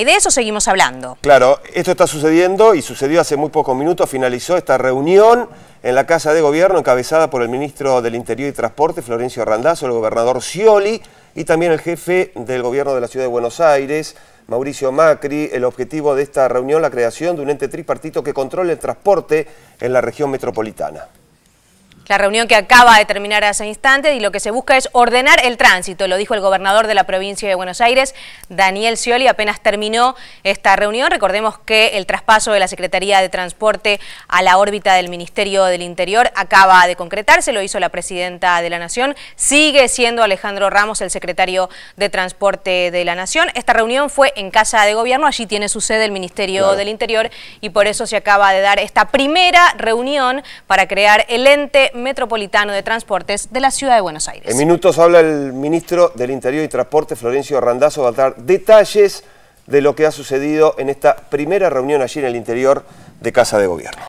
Y de eso seguimos hablando. Claro, esto está sucediendo y sucedió hace muy pocos minutos, finalizó esta reunión en la Casa de Gobierno encabezada por el Ministro del Interior y Transporte, Florencio Randazzo, el Gobernador Cioli y también el Jefe del Gobierno de la Ciudad de Buenos Aires, Mauricio Macri. El objetivo de esta reunión, la creación de un ente tripartito que controle el transporte en la región metropolitana. La reunión que acaba de terminar hace instantes y lo que se busca es ordenar el tránsito, lo dijo el gobernador de la provincia de Buenos Aires, Daniel Scioli, apenas terminó esta reunión. Recordemos que el traspaso de la Secretaría de Transporte a la órbita del Ministerio del Interior acaba de concretarse, lo hizo la Presidenta de la Nación, sigue siendo Alejandro Ramos el Secretario de Transporte de la Nación. Esta reunión fue en Casa de Gobierno, allí tiene su sede el Ministerio del Interior y por eso se acaba de dar esta primera reunión para crear el ente Metropolitano de Transportes de la Ciudad de Buenos Aires. En minutos habla el ministro del Interior y Transporte, Florencio Randazzo, va a dar detalles de lo que ha sucedido en esta primera reunión allí en el interior de Casa de Gobierno.